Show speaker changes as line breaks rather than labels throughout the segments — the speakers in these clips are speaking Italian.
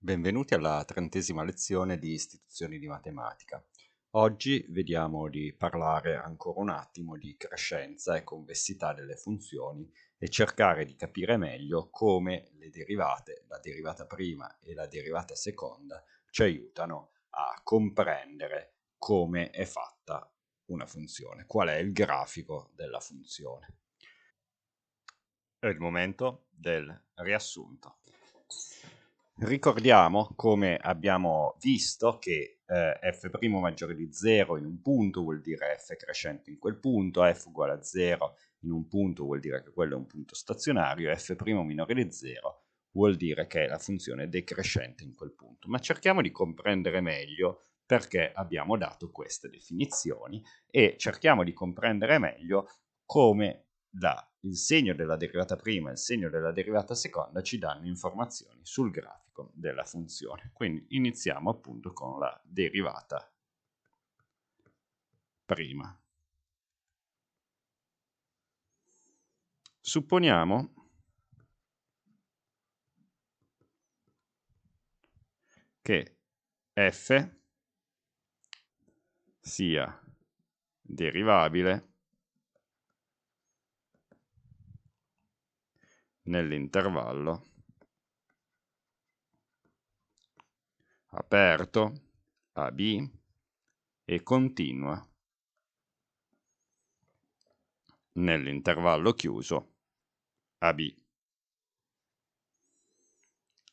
Benvenuti alla trentesima lezione di istituzioni di matematica. Oggi vediamo di parlare ancora un attimo di crescenza e convessità delle funzioni e cercare di capire meglio come le derivate, la derivata prima e la derivata seconda, ci aiutano a comprendere come è fatta una funzione, qual è il grafico della funzione. È il momento del riassunto. Ricordiamo, come abbiamo visto, che eh, f' maggiore di 0 in un punto vuol dire f crescente in quel punto, f uguale a 0 in un punto vuol dire che quello è un punto stazionario, f' minore di 0 vuol dire che è la funzione decrescente in quel punto. Ma cerchiamo di comprendere meglio perché abbiamo dato queste definizioni e cerchiamo di comprendere meglio come da il segno della derivata prima e il segno della derivata seconda ci danno informazioni sul grafico della funzione. Quindi iniziamo appunto con la derivata prima. Supponiamo che f sia derivabile nell'intervallo aperto AB e continua nell'intervallo chiuso AB.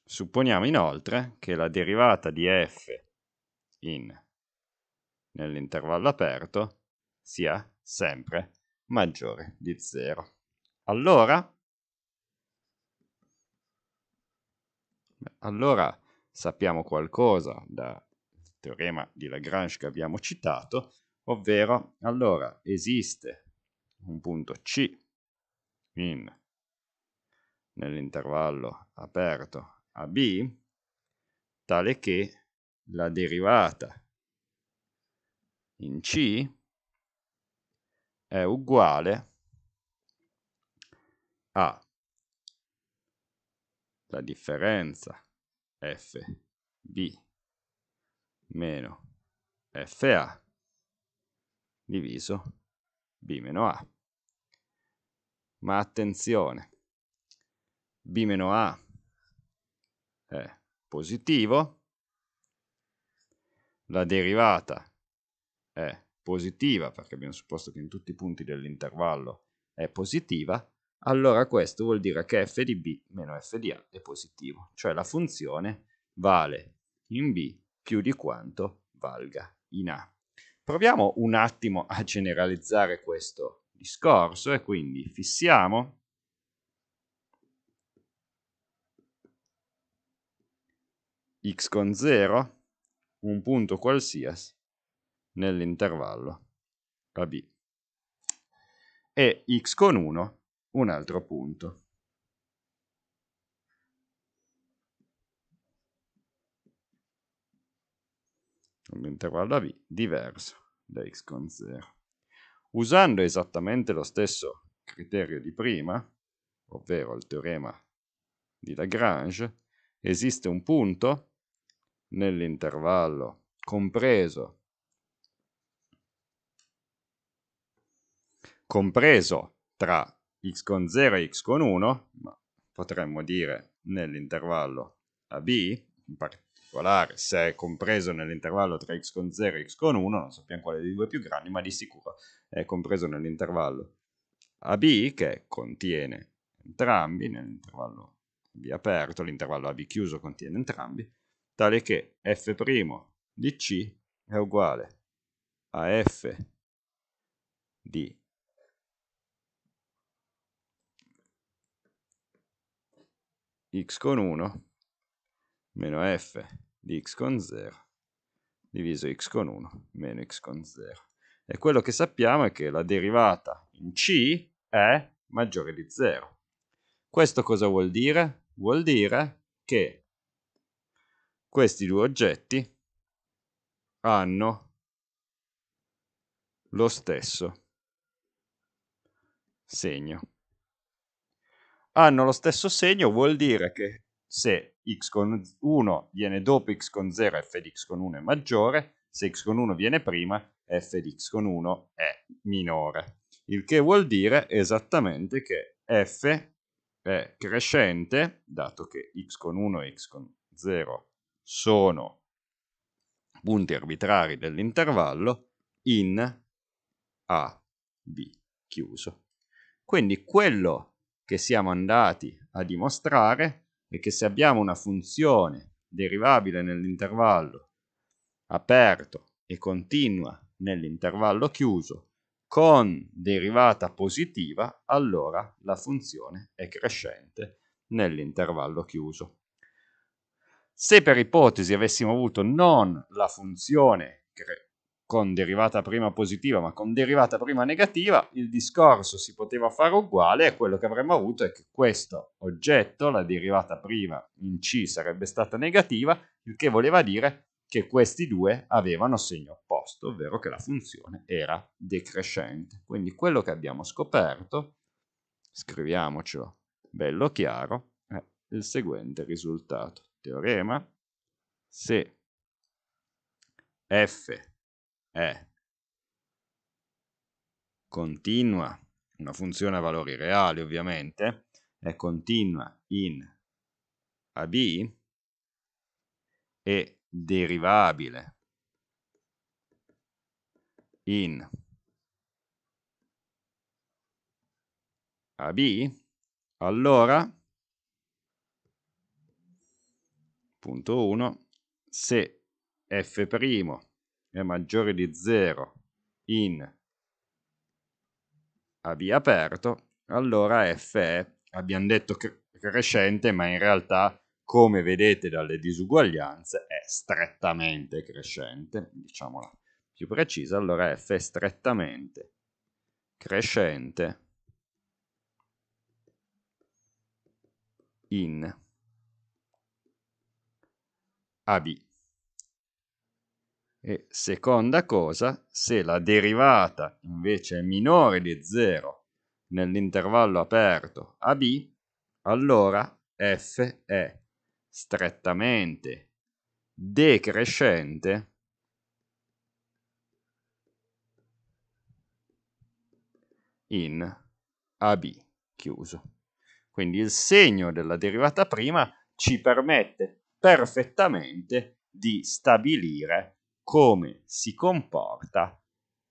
Supponiamo inoltre che la derivata di f in nell'intervallo aperto sia sempre maggiore di 0. Allora allora sappiamo qualcosa dal teorema di Lagrange che abbiamo citato, ovvero allora esiste un punto C in, nell'intervallo aperto a B, tale che la derivata in C è uguale a la differenza f b meno fa diviso b meno a. Ma attenzione, b meno a è positivo, la derivata è positiva perché abbiamo supposto che in tutti i punti dell'intervallo è positiva allora questo vuol dire che f di b meno f di a è positivo, cioè la funzione vale in b più di quanto valga in a. Proviamo un attimo a generalizzare questo discorso e quindi fissiamo x con 0, un punto qualsiasi, nell'intervallo a b e x con 1 un altro punto. Un intervallo a v diverso da x con 0. Usando esattamente lo stesso criterio di prima, ovvero il teorema di Lagrange, esiste un punto nell'intervallo compreso compreso tra x con 0 e x con 1, ma potremmo dire nell'intervallo a b, in particolare se è compreso nell'intervallo tra x con 0 e x con 1, non sappiamo quale dei due più grandi, ma di sicuro è compreso nell'intervallo a b che contiene entrambi, nell'intervallo b aperto, l'intervallo a b chiuso contiene entrambi, tale che f' di c è uguale a f di x con 1 meno f di x con 0 diviso x con 1 meno x con 0. E quello che sappiamo è che la derivata in c è maggiore di 0. Questo cosa vuol dire? Vuol dire che questi due oggetti hanno lo stesso segno hanno lo stesso segno, vuol dire che se x con 1 viene dopo x con 0, f di x con 1 è maggiore, se x con 1 viene prima, f di x con 1 è minore. Il che vuol dire esattamente che f è crescente, dato che x con 1 e x con 0 sono punti arbitrari dell'intervallo, in a, b, chiuso. Quindi quello che siamo andati a dimostrare è che se abbiamo una funzione derivabile nell'intervallo aperto e continua nell'intervallo chiuso con derivata positiva, allora la funzione è crescente nell'intervallo chiuso. Se per ipotesi avessimo avuto non la funzione crescente, con derivata prima positiva ma con derivata prima negativa, il discorso si poteva fare uguale e quello che avremmo avuto è che questo oggetto, la derivata prima in C sarebbe stata negativa, il che voleva dire che questi due avevano segno opposto, ovvero che la funzione era decrescente. Quindi quello che abbiamo scoperto, scriviamocelo bello chiaro, è il seguente risultato. Teorema, se f eh. Continua, una funzione a valori reali ovviamente, è continua in AB e derivabile in AB, allora, punto 1, se f' è maggiore di 0 in a via aperto, allora f è, abbiamo detto crescente, ma in realtà, come vedete dalle disuguaglianze, è strettamente crescente, diciamola più precisa, allora f è strettamente crescente in AB. E seconda cosa, se la derivata invece è minore di 0 nell'intervallo aperto a b, allora f è strettamente decrescente in AB chiuso. Quindi il segno della derivata prima ci permette perfettamente di stabilire come si comporta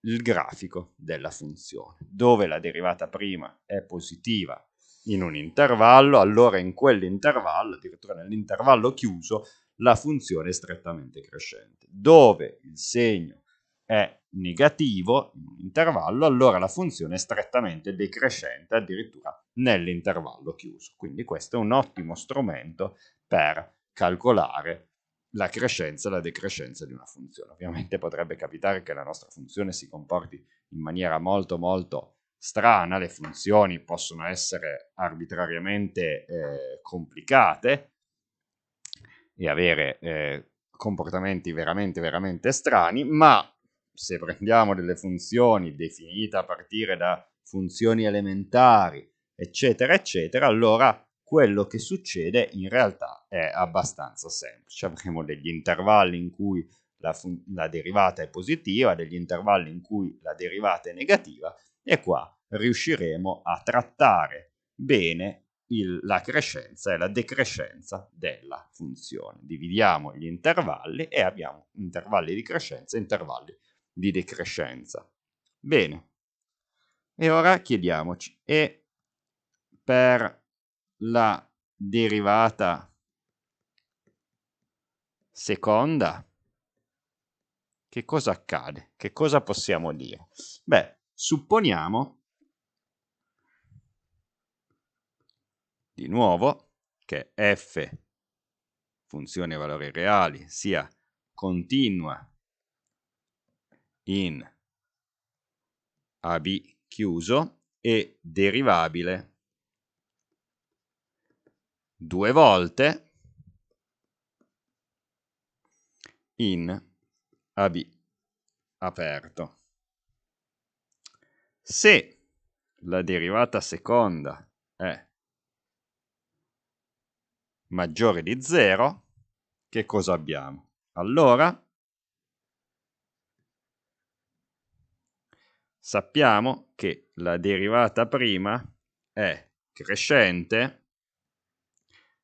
il grafico della funzione. Dove la derivata prima è positiva in un intervallo, allora in quell'intervallo, addirittura nell'intervallo chiuso, la funzione è strettamente crescente. Dove il segno è negativo in un intervallo, allora la funzione è strettamente decrescente, addirittura nell'intervallo chiuso. Quindi questo è un ottimo strumento per calcolare la crescenza e la decrescenza di una funzione. Ovviamente potrebbe capitare che la nostra funzione si comporti in maniera molto molto strana, le funzioni possono essere arbitrariamente eh, complicate e avere eh, comportamenti veramente veramente strani, ma se prendiamo delle funzioni definite a partire da funzioni elementari, eccetera, eccetera, allora quello che succede in realtà è abbastanza semplice. Avremo degli intervalli in cui la, la derivata è positiva, degli intervalli in cui la derivata è negativa e qua riusciremo a trattare bene il, la crescenza e la decrescenza della funzione. Dividiamo gli intervalli e abbiamo intervalli di crescenza e intervalli di decrescenza. Bene, e ora chiediamoci, e per la derivata seconda, che cosa accade? Che cosa possiamo dire? Beh, supponiamo di nuovo che f funzione valori reali sia continua in AB chiuso e derivabile due volte in AB aperto. Se la derivata seconda è maggiore di 0, che cosa abbiamo? Allora, sappiamo che la derivata prima è crescente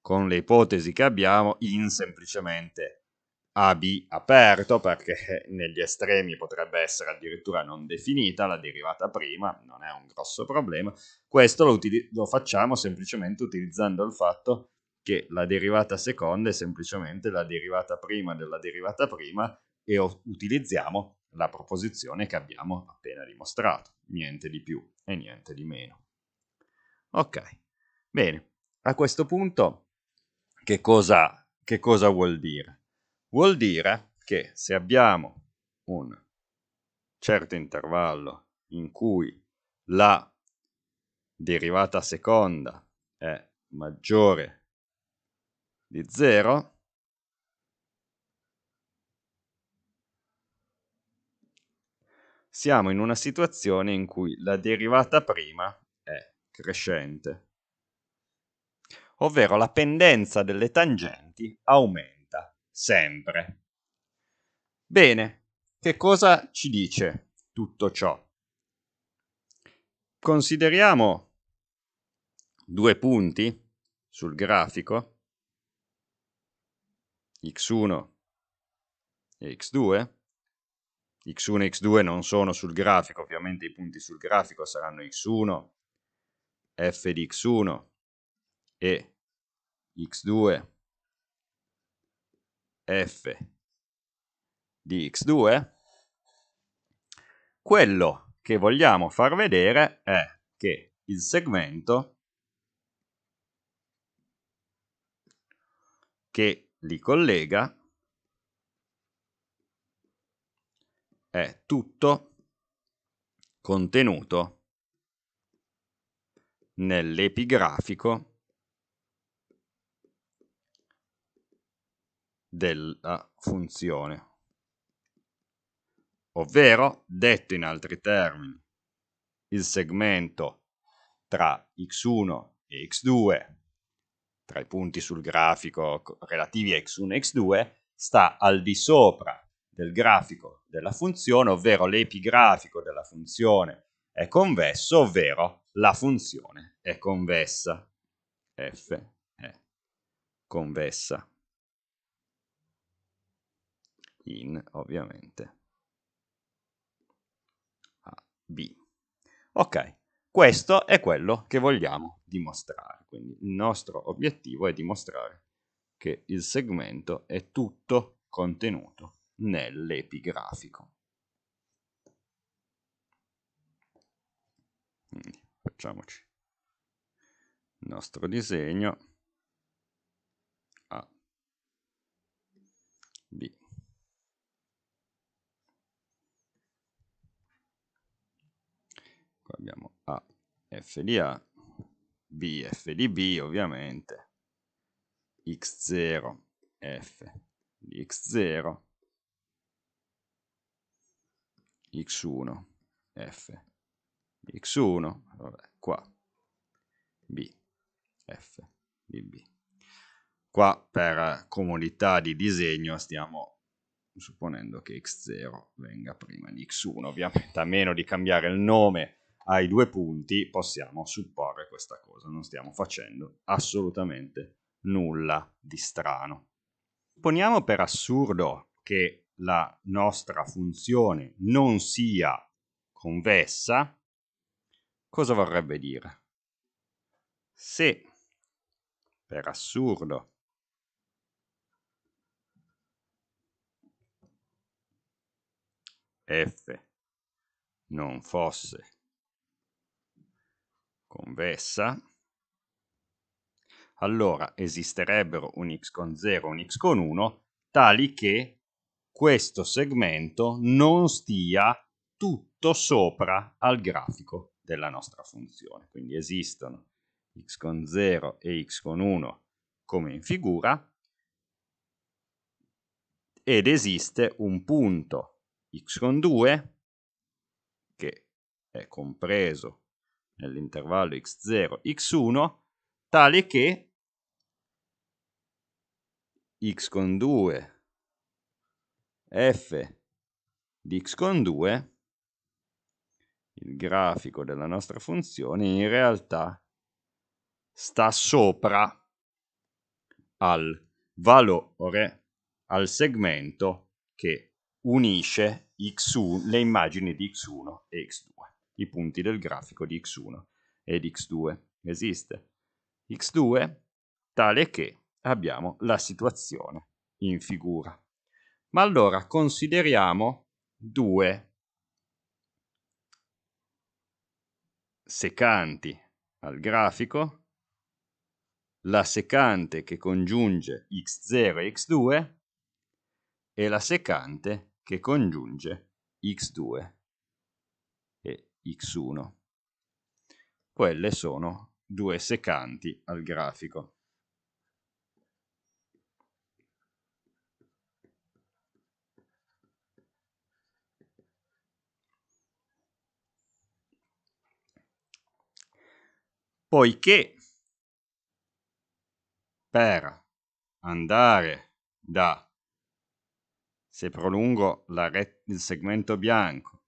con le ipotesi che abbiamo in semplicemente AB aperto, perché negli estremi potrebbe essere addirittura non definita, la derivata prima non è un grosso problema. Questo lo, lo facciamo semplicemente utilizzando il fatto che la derivata seconda è semplicemente la derivata prima della derivata prima e utilizziamo la proposizione che abbiamo appena dimostrato, niente di più e niente di meno. Ok, bene, a questo punto che cosa, che cosa vuol dire? Vuol dire che se abbiamo un certo intervallo in cui la derivata seconda è maggiore di 0, siamo in una situazione in cui la derivata prima è crescente ovvero la pendenza delle tangenti aumenta sempre. Bene, che cosa ci dice tutto ciò? Consideriamo due punti sul grafico x1 e x2 x1 e x2 non sono sul grafico ovviamente i punti sul grafico saranno x1 f di x1 e x2 f di x2, quello che vogliamo far vedere è che il segmento che li collega è tutto contenuto nell'epigrafico della funzione. Ovvero, detto in altri termini, il segmento tra x1 e x2, tra i punti sul grafico relativi a x1 e x2, sta al di sopra del grafico della funzione, ovvero l'epigrafico della funzione è convesso, ovvero la funzione è convessa. F è convessa in ovviamente a B. Ok, questo è quello che vogliamo dimostrare, quindi il nostro obiettivo è dimostrare che il segmento è tutto contenuto nell'epigrafico. Quindi facciamoci il nostro disegno A, B. Qua abbiamo A, F di A, B, F di B ovviamente, x0, f di x0, x1, f di x1, vabbè, qua, b, f di b. Qua per comodità di disegno stiamo supponendo che x0 venga prima di x1, ovviamente a meno di cambiare il nome ai due punti possiamo supporre questa cosa, non stiamo facendo assolutamente nulla di strano. Supponiamo per assurdo che la nostra funzione non sia convessa, cosa vorrebbe dire? Se per assurdo f non fosse convessa. Allora esisterebbero un x con 0 e un x con 1 tali che questo segmento non stia tutto sopra al grafico della nostra funzione. Quindi esistono x con 0 e x con 1 come in figura ed esiste un punto x con 2 che è compreso nell'intervallo x0, x1, tale che x con 2 f di x con 2, il grafico della nostra funzione, in realtà sta sopra al valore, al segmento che unisce X1, le immagini di x1 e x2 i punti del grafico di x1 ed x2 esiste x2 tale che abbiamo la situazione in figura. Ma allora consideriamo due secanti al grafico, la secante che congiunge x0 e x2 e la secante che congiunge x2 x1. Quelle sono due secanti al grafico. Poiché per andare da, se prolungo la il segmento bianco,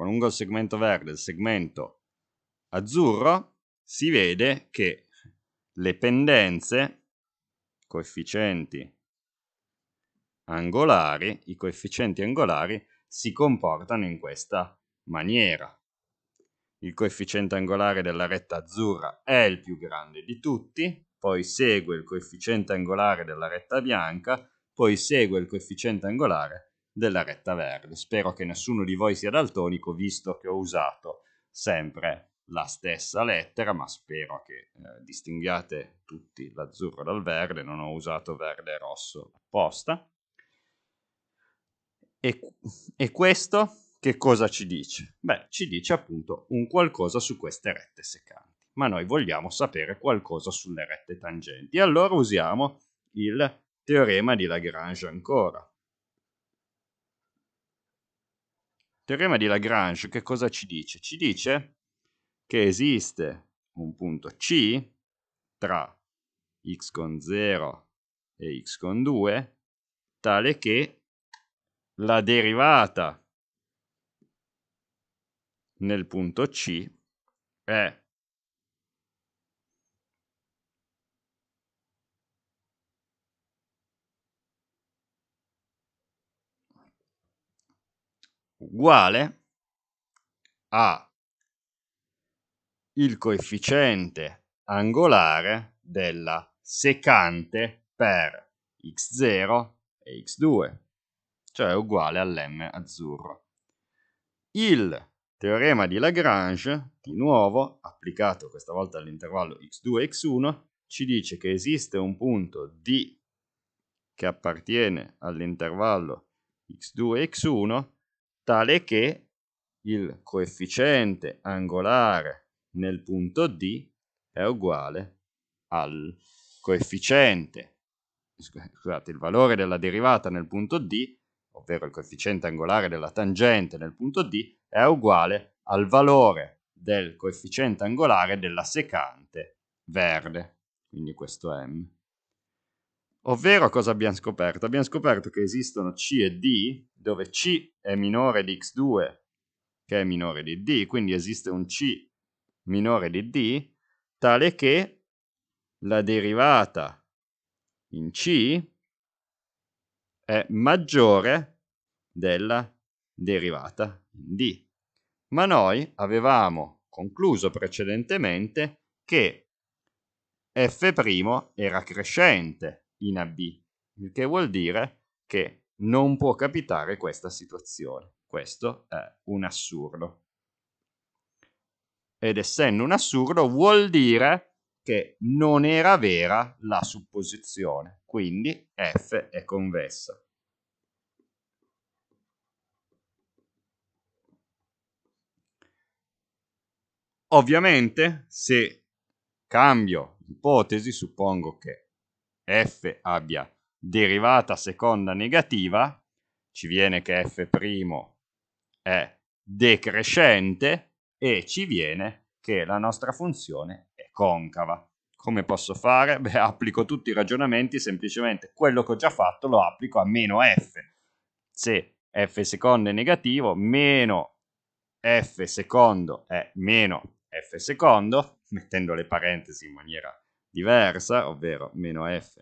con un segmento verde, il segmento azzurro, si vede che le pendenze, coefficienti angolari, i coefficienti angolari si comportano in questa maniera. Il coefficiente angolare della retta azzurra è il più grande di tutti, poi segue il coefficiente angolare della retta bianca, poi segue il coefficiente angolare della retta verde. Spero che nessuno di voi sia daltonico, visto che ho usato sempre la stessa lettera, ma spero che eh, distinguiate tutti l'azzurro dal verde, non ho usato verde e rosso apposta. E, e questo che cosa ci dice? Beh, ci dice appunto un qualcosa su queste rette secanti, ma noi vogliamo sapere qualcosa sulle rette tangenti. Allora usiamo il teorema di Lagrange ancora. teorema di Lagrange che cosa ci dice? Ci dice che esiste un punto C tra x con 0 e x con 2 tale che la derivata nel punto C è uguale a il coefficiente angolare della secante per x0 e x2, cioè uguale all'm azzurro. Il teorema di Lagrange, di nuovo, applicato questa volta all'intervallo x2 e x1, ci dice che esiste un punto D che appartiene all'intervallo x2 e x1 tale che il coefficiente angolare nel punto D è uguale al coefficiente, scusate, il valore della derivata nel punto D, ovvero il coefficiente angolare della tangente nel punto D, è uguale al valore del coefficiente angolare della secante verde, quindi questo M. Ovvero cosa abbiamo scoperto? Abbiamo scoperto che esistono C e D, dove C è minore di x2, che è minore di D, quindi esiste un C minore di D, tale che la derivata in C è maggiore della derivata in D. Ma noi avevamo concluso precedentemente che f' era crescente in AB, il che vuol dire che non può capitare questa situazione. Questo è un assurdo. Ed essendo un assurdo vuol dire che non era vera la supposizione, quindi F è convessa. Ovviamente se cambio ipotesi suppongo che f abbia derivata seconda negativa, ci viene che f' è decrescente e ci viene che la nostra funzione è concava. Come posso fare? Beh, applico tutti i ragionamenti, semplicemente quello che ho già fatto lo applico a meno f. Se f secondo è negativo, meno f secondo è meno f secondo, mettendo le parentesi in maniera diversa, ovvero meno f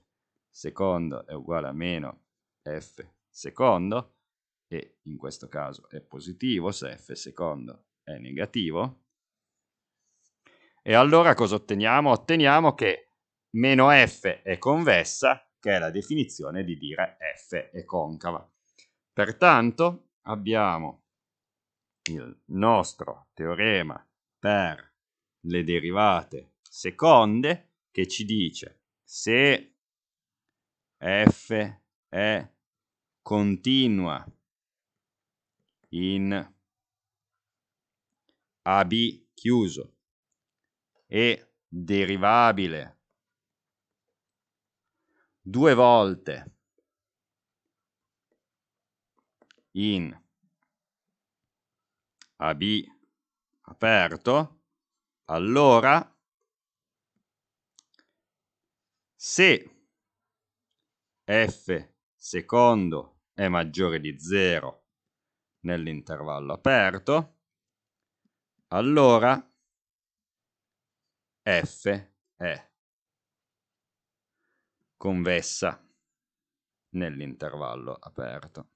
secondo è uguale a meno f secondo, e in questo caso è positivo se f secondo è negativo. E allora cosa otteniamo? Otteniamo che meno f è convessa, che è la definizione di dire f è concava. Pertanto abbiamo il nostro teorema per le derivate seconde che ci dice se f è continua in AB chiuso e derivabile due volte in AB aperto, allora se f secondo è maggiore di 0 nell'intervallo aperto, allora f è convessa nell'intervallo aperto.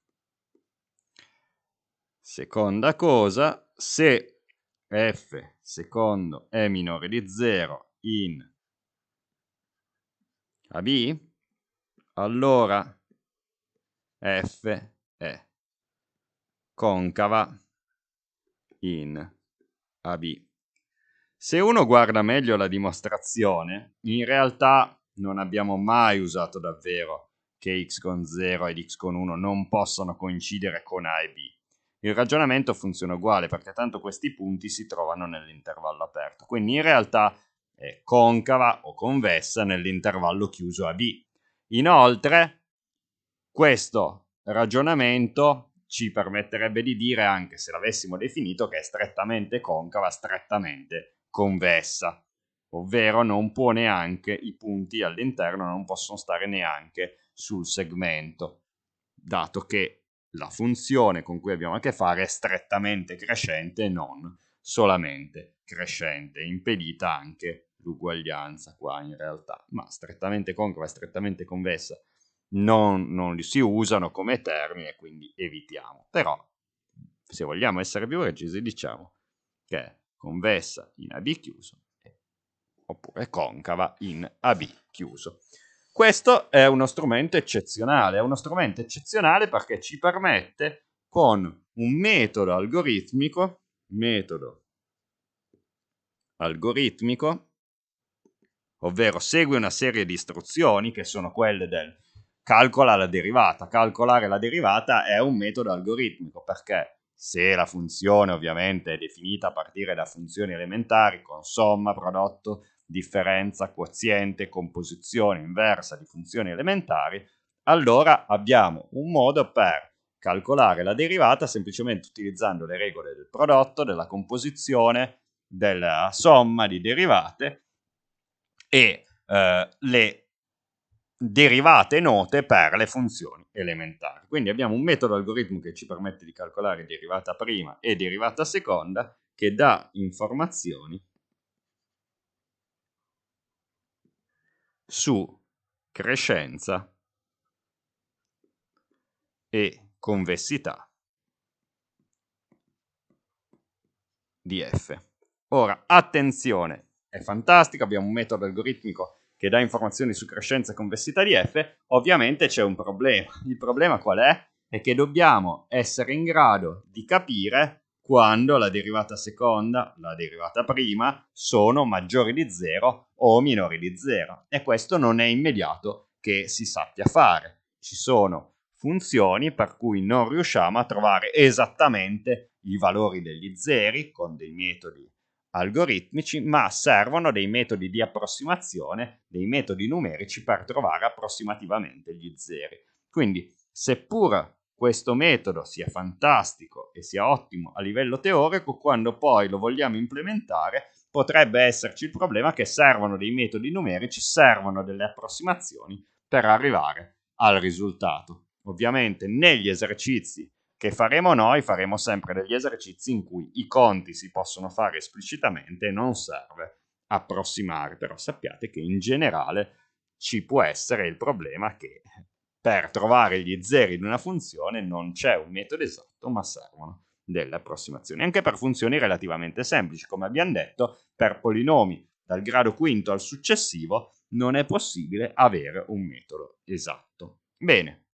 Seconda cosa, se f secondo è minore di 0 in a B? Allora, F è concava in AB. Se uno guarda meglio la dimostrazione, in realtà non abbiamo mai usato davvero che x con 0 ed x con 1 non possono coincidere con A e B. Il ragionamento funziona uguale perché tanto questi punti si trovano nell'intervallo aperto. Quindi in realtà eh, concava o convessa nell'intervallo chiuso a V. Inoltre, questo ragionamento ci permetterebbe di dire, anche se l'avessimo definito, che è strettamente concava, strettamente convessa, ovvero non può neanche, i punti all'interno non possono stare neanche sul segmento, dato che la funzione con cui abbiamo a che fare è strettamente crescente e non solamente crescente, impedita anche l'uguaglianza qua in realtà, ma strettamente concava e strettamente convessa non, non, li si usano come termine, quindi evitiamo. Però, se vogliamo essere più precisi, diciamo che è convessa in AB chiuso oppure concava in AB chiuso. Questo è uno strumento eccezionale, è uno strumento eccezionale perché ci permette con un metodo algoritmico, metodo algoritmico ovvero segue una serie di istruzioni che sono quelle del calcola la derivata. Calcolare la derivata è un metodo algoritmico perché se la funzione ovviamente è definita a partire da funzioni elementari con somma, prodotto, differenza, quoziente, composizione inversa di funzioni elementari, allora abbiamo un modo per calcolare la derivata semplicemente utilizzando le regole del prodotto, della composizione, della somma di derivate e eh, le derivate note per le funzioni elementari. Quindi abbiamo un metodo algoritmo che ci permette di calcolare derivata prima e derivata seconda che dà informazioni su crescenza e convessità di f. Ora, attenzione, è fantastica, abbiamo un metodo algoritmico che dà informazioni su crescenza e convessità di f, ovviamente c'è un problema. Il problema qual è? È che dobbiamo essere in grado di capire quando la derivata seconda, la derivata prima, sono maggiori di 0 o minori di 0. E questo non è immediato che si sappia fare. Ci sono funzioni per cui non riusciamo a trovare esattamente i valori degli zeri con dei metodi algoritmici, ma servono dei metodi di approssimazione, dei metodi numerici per trovare approssimativamente gli zeri. Quindi, seppur questo metodo sia fantastico e sia ottimo a livello teorico, quando poi lo vogliamo implementare potrebbe esserci il problema che servono dei metodi numerici, servono delle approssimazioni per arrivare al risultato. Ovviamente negli esercizi che faremo noi, faremo sempre degli esercizi in cui i conti si possono fare esplicitamente e non serve approssimare, però sappiate che in generale ci può essere il problema che per trovare gli zeri di una funzione non c'è un metodo esatto, ma servono delle approssimazioni, anche per funzioni relativamente semplici, come abbiamo detto, per polinomi dal grado quinto al successivo non è possibile avere un metodo esatto. Bene,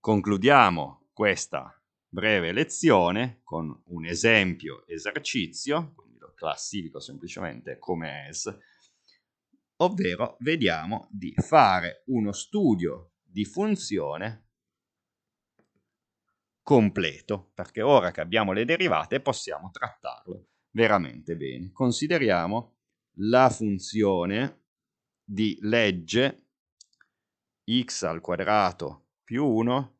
concludiamo questa breve lezione con un esempio esercizio, quindi lo classifico semplicemente come es, ovvero vediamo di fare uno studio di funzione completo, perché ora che abbiamo le derivate possiamo trattarlo veramente bene. Consideriamo la funzione di legge x al quadrato più 1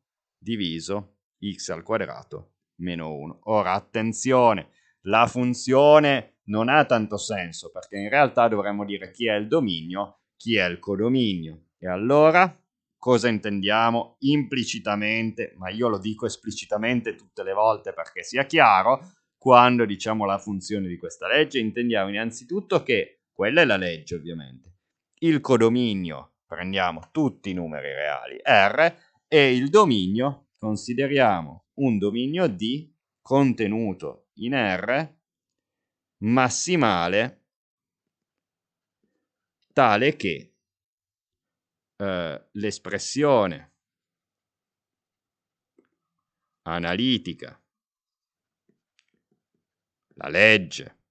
diviso x al quadrato meno 1. Ora attenzione, la funzione non ha tanto senso perché in realtà dovremmo dire chi è il dominio, chi è il codominio. E allora cosa intendiamo implicitamente, ma io lo dico esplicitamente tutte le volte perché sia chiaro, quando diciamo la funzione di questa legge intendiamo innanzitutto che quella è la legge ovviamente. Il codominio, prendiamo tutti i numeri reali R e il dominio consideriamo un dominio D contenuto in R massimale tale che eh, l'espressione analitica, la legge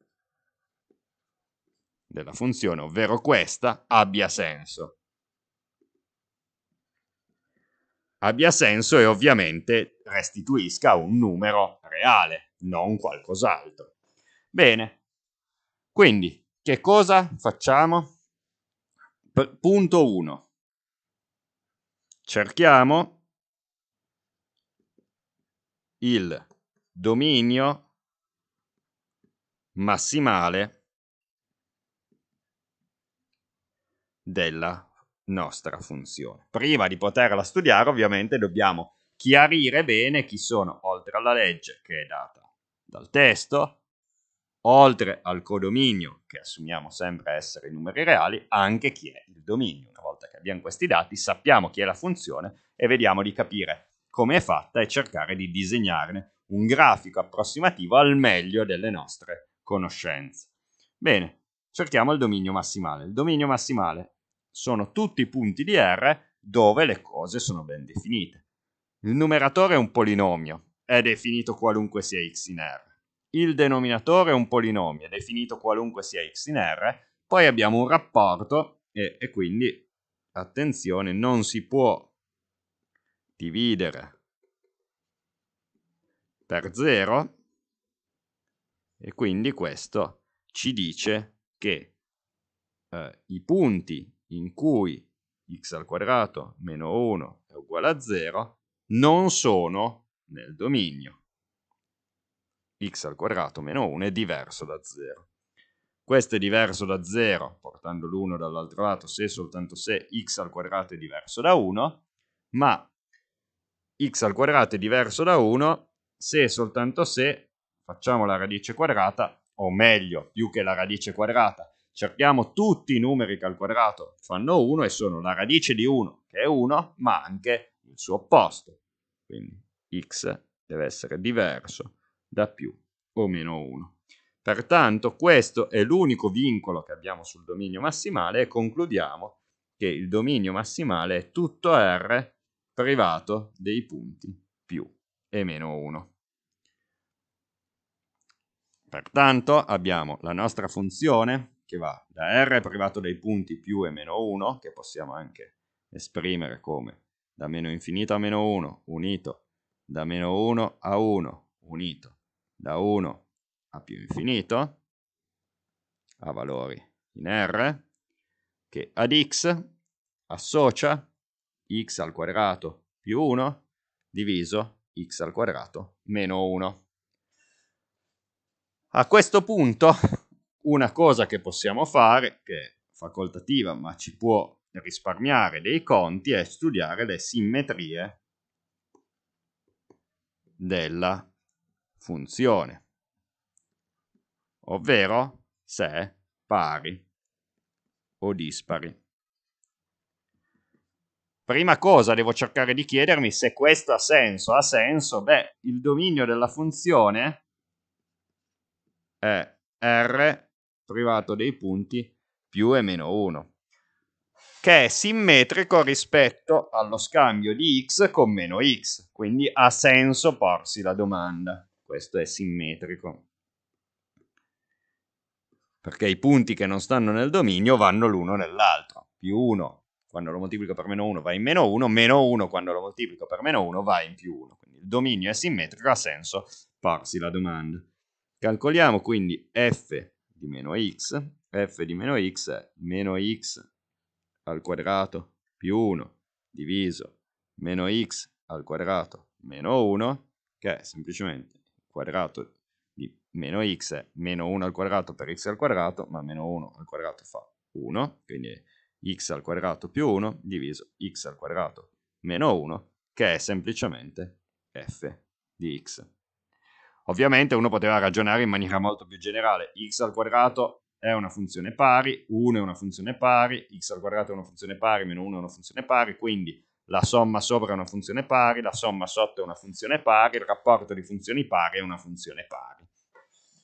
della funzione, ovvero questa, abbia senso. abbia senso e ovviamente restituisca un numero reale, non qualcos'altro. Bene, quindi che cosa facciamo? P- punto 1. Cerchiamo il dominio massimale della nostra funzione. Prima di poterla studiare, ovviamente, dobbiamo chiarire bene chi sono, oltre alla legge che è data dal testo, oltre al codominio, che assumiamo sempre essere i numeri reali, anche chi è il dominio. Una volta che abbiamo questi dati, sappiamo chi è la funzione e vediamo di capire come è fatta e cercare di disegnarne un grafico approssimativo al meglio delle nostre conoscenze. Bene, cerchiamo il dominio massimale. Il dominio massimale sono tutti punti di R dove le cose sono ben definite. Il numeratore è un polinomio, è definito qualunque sia x in R. Il denominatore è un polinomio, è definito qualunque sia x in R. Poi abbiamo un rapporto e, e quindi, attenzione, non si può dividere per 0 e quindi questo ci dice che eh, i punti in cui x al quadrato meno 1 è uguale a 0 non sono nel dominio. x al quadrato meno 1 è diverso da 0. Questo è diverso da 0, portando l'1 dall'altro lato, se e soltanto se x al quadrato è diverso da 1, ma x al quadrato è diverso da 1 se e soltanto se facciamo la radice quadrata, o meglio, più che la radice quadrata, cerchiamo tutti i numeri che al quadrato fanno 1 e sono la radice di 1 che è 1 ma anche il suo opposto quindi x deve essere diverso da più o meno 1 pertanto questo è l'unico vincolo che abbiamo sul dominio massimale e concludiamo che il dominio massimale è tutto R privato dei punti più e meno 1 pertanto abbiamo la nostra funzione che va da R privato dei punti più e meno 1, che possiamo anche esprimere come da meno infinito a meno 1 unito, da meno 1 a 1 unito, da 1 a più infinito, a valori in R, che ad x associa x al quadrato più 1 diviso x al quadrato meno 1. A questo punto una cosa che possiamo fare, che è facoltativa ma ci può risparmiare dei conti, è studiare le simmetrie della funzione, ovvero se è pari o dispari. Prima cosa devo cercare di chiedermi se questo ha senso. Ha senso? Beh, il dominio della funzione è r privato dei punti più e meno 1, che è simmetrico rispetto allo scambio di x con meno x, quindi ha senso porsi la domanda, questo è simmetrico. Perché i punti che non stanno nel dominio vanno l'uno nell'altro, più 1 quando lo moltiplico per meno 1 va in meno 1, meno 1 quando lo moltiplico per meno 1 va in più 1. Quindi il dominio è simmetrico, ha senso porsi la domanda. Calcoliamo quindi f di meno x, f di meno x è meno x al quadrato più 1 diviso meno x al quadrato meno 1, che è semplicemente il quadrato di meno x è meno 1 al quadrato per x al quadrato, ma meno 1 al quadrato fa 1, quindi x al quadrato più 1 diviso x al quadrato meno 1, che è semplicemente f di x. Ovviamente uno poteva ragionare in maniera molto più generale. x al quadrato è una funzione pari, 1 è una funzione pari, x al quadrato è una funzione pari, meno 1 è una funzione pari, quindi la somma sopra è una funzione pari, la somma sotto è una funzione pari, il rapporto di funzioni pari è una funzione pari.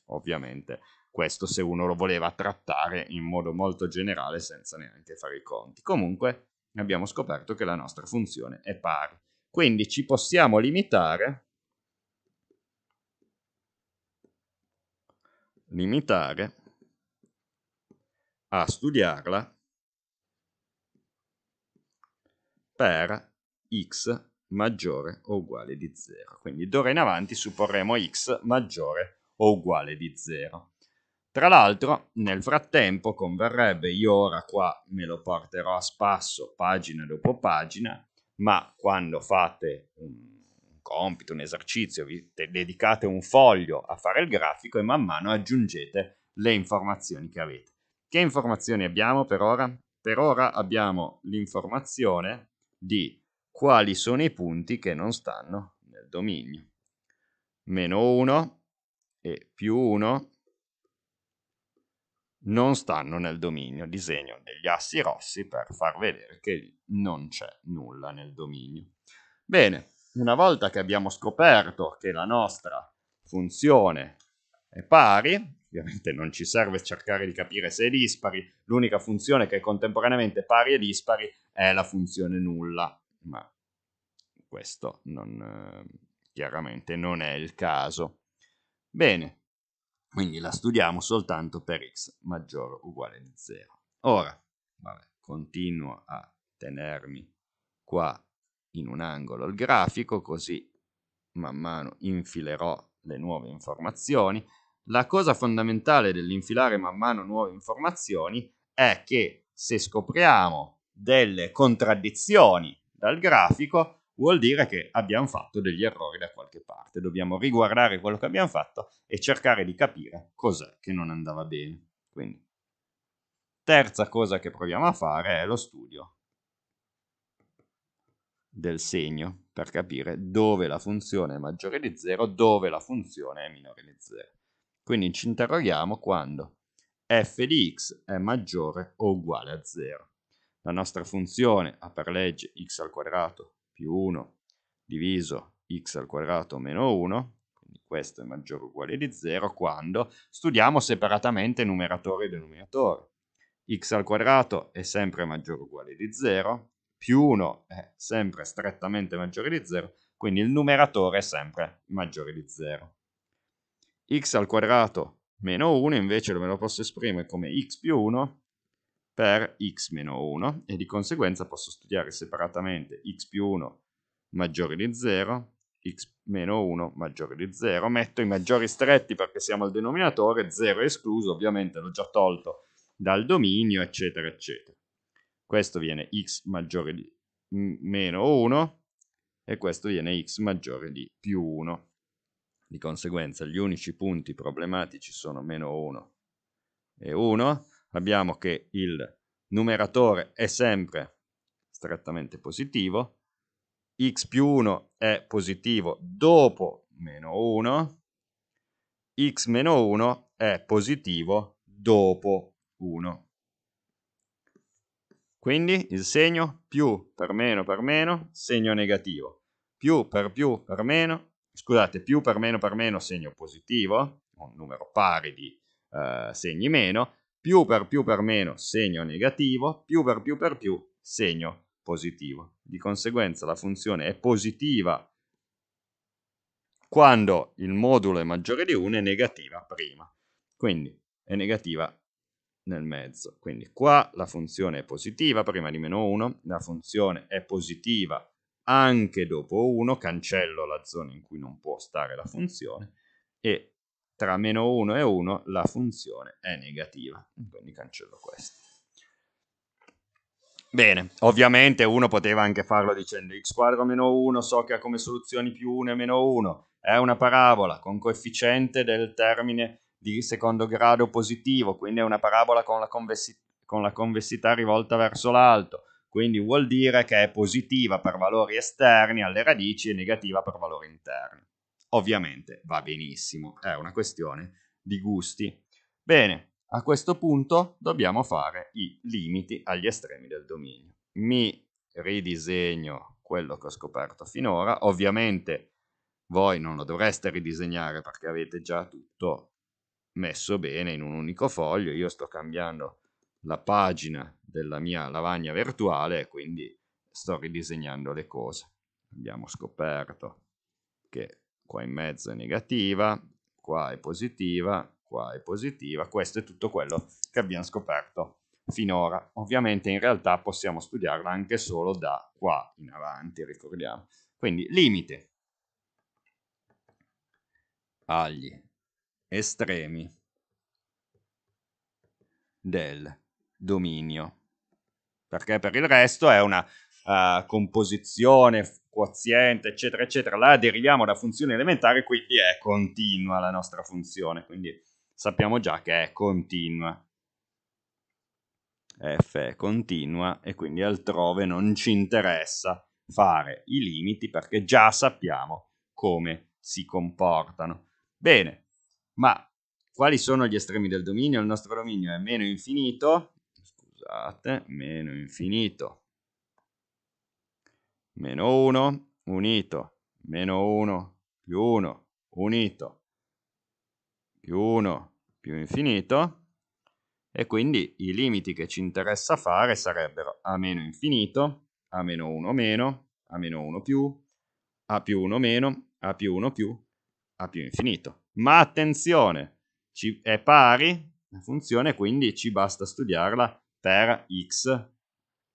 Ovviamente questo se uno lo voleva trattare in modo molto generale senza neanche fare i conti. Comunque abbiamo scoperto che la nostra funzione è pari. Quindi ci possiamo limitare limitare a studiarla per x maggiore o uguale di 0. Quindi d'ora in avanti supporremo x maggiore o uguale di 0. Tra l'altro, nel frattempo, converrebbe, io ora qua me lo porterò a spasso, pagina dopo pagina, ma quando fate un compito, un esercizio, vi dedicate un foglio a fare il grafico e man mano aggiungete le informazioni che avete. Che informazioni abbiamo per ora? Per ora abbiamo l'informazione di quali sono i punti che non stanno nel dominio. Meno 1 e più 1 non stanno nel dominio. Disegno degli assi rossi per far vedere che non c'è nulla nel dominio. Bene, una volta che abbiamo scoperto che la nostra funzione è pari, ovviamente non ci serve cercare di capire se è dispari, l'unica funzione che è contemporaneamente pari e dispari è la funzione nulla, ma questo non, eh, chiaramente non è il caso. Bene, quindi la studiamo soltanto per x maggiore o uguale a 0. Ora, vabbè, continuo a tenermi qua in un angolo il grafico, così man mano infilerò le nuove informazioni. La cosa fondamentale dell'infilare man mano nuove informazioni è che se scopriamo delle contraddizioni dal grafico, vuol dire che abbiamo fatto degli errori da qualche parte. Dobbiamo riguardare quello che abbiamo fatto e cercare di capire cos'è che non andava bene. Quindi, terza cosa che proviamo a fare è lo studio del segno per capire dove la funzione è maggiore di 0, dove la funzione è minore di 0. Quindi ci interroghiamo quando f di x è maggiore o uguale a 0. La nostra funzione ha per legge x al quadrato più 1 diviso x al quadrato meno 1, quindi questo è maggiore o uguale di 0, quando studiamo separatamente numeratore e denominatore. x al quadrato è sempre maggiore o uguale di 0, più 1 è sempre strettamente maggiore di 0, quindi il numeratore è sempre maggiore di 0. x al quadrato meno 1 invece me lo posso esprimere come x più 1 per x meno 1 e di conseguenza posso studiare separatamente x più 1 maggiore di 0, x meno 1 maggiore di 0, metto i maggiori stretti perché siamo al denominatore, 0 escluso, ovviamente l'ho già tolto dal dominio, eccetera, eccetera questo viene x maggiore di meno 1 e questo viene x maggiore di più 1. Di conseguenza gli unici punti problematici sono meno 1 e 1. Abbiamo che il numeratore è sempre strettamente positivo, x più 1 è positivo dopo meno 1, x meno 1 è positivo dopo 1. Quindi il segno più per meno per meno, segno negativo. Più per più per meno, scusate, più per meno per meno, segno positivo, un numero pari di eh, segni meno, più per più per meno, segno negativo, più per più per più, segno positivo. Di conseguenza la funzione è positiva quando il modulo è maggiore di 1 e negativa prima. Quindi è negativa nel mezzo. Quindi qua la funzione è positiva prima di meno 1, la funzione è positiva anche dopo 1, cancello la zona in cui non può stare la funzione e tra meno 1 e 1 la funzione è negativa, quindi cancello questo. Bene, ovviamente uno poteva anche farlo dicendo x quadro meno 1, so che ha come soluzioni più 1 e meno 1, è una parabola con coefficiente del termine di secondo grado positivo, quindi è una parabola con la, convessi- con la convessità rivolta verso l'alto, quindi vuol dire che è positiva per valori esterni alle radici e negativa per valori interni. Ovviamente va benissimo, è una questione di gusti. Bene, a questo punto dobbiamo fare i limiti agli estremi del dominio. Mi ridisegno quello che ho scoperto finora, ovviamente voi non lo dovreste ridisegnare perché avete già tutto messo bene in un unico foglio. Io sto cambiando la pagina della mia lavagna virtuale e quindi sto ridisegnando le cose. Abbiamo scoperto che qua in mezzo è negativa, qua è positiva, qua è positiva. Questo è tutto quello che abbiamo scoperto finora. Ovviamente in realtà possiamo studiarla anche solo da qua in avanti, ricordiamo. Quindi limite agli estremi del dominio. Perché per il resto è una uh, composizione, quoziente, eccetera, eccetera. La deriviamo da funzione elementare, quindi è continua la nostra funzione. Quindi sappiamo già che è continua. f è continua e quindi altrove non ci interessa fare i limiti perché già sappiamo come si comportano. Bene, ma quali sono gli estremi del dominio? Il nostro dominio è meno infinito, scusate, meno infinito, meno 1, unito, meno 1, più 1, unito, più 1, più infinito, e quindi i limiti che ci interessa fare sarebbero a meno infinito, a meno 1 meno, a meno 1 più, a più 1 meno, a più 1 più, a più infinito ma attenzione, è pari la funzione, quindi ci basta studiarla per x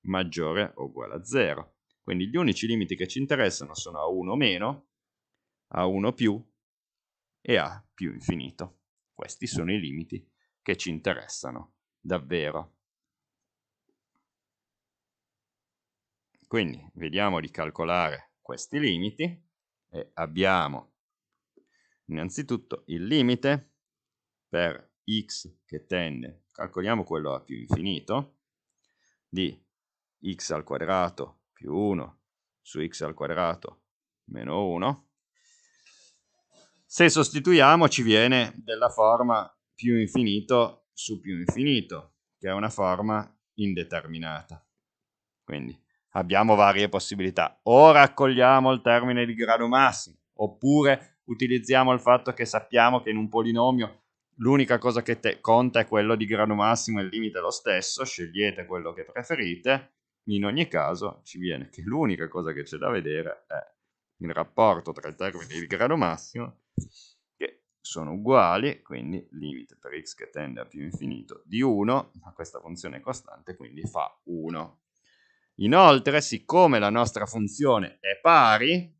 maggiore o uguale a 0. Quindi gli unici limiti che ci interessano sono a 1 meno, a 1 più e a più infinito. Questi sono i limiti che ci interessano davvero. Quindi vediamo di calcolare questi limiti e abbiamo Innanzitutto il limite per x che tende, calcoliamo quello a più infinito, di x al quadrato più 1 su x al quadrato meno 1. Se sostituiamo ci viene della forma più infinito su più infinito, che è una forma indeterminata. Quindi abbiamo varie possibilità. O raccogliamo il termine di grado massimo, oppure utilizziamo il fatto che sappiamo che in un polinomio l'unica cosa che te- conta è quello di grado massimo e il limite è lo stesso, scegliete quello che preferite, in ogni caso ci viene che l'unica cosa che c'è da vedere è il rapporto tra i termini di grado massimo che sono uguali, quindi limite per x che tende a più infinito di 1, ma questa funzione è costante quindi fa 1. Inoltre, siccome la nostra funzione è pari,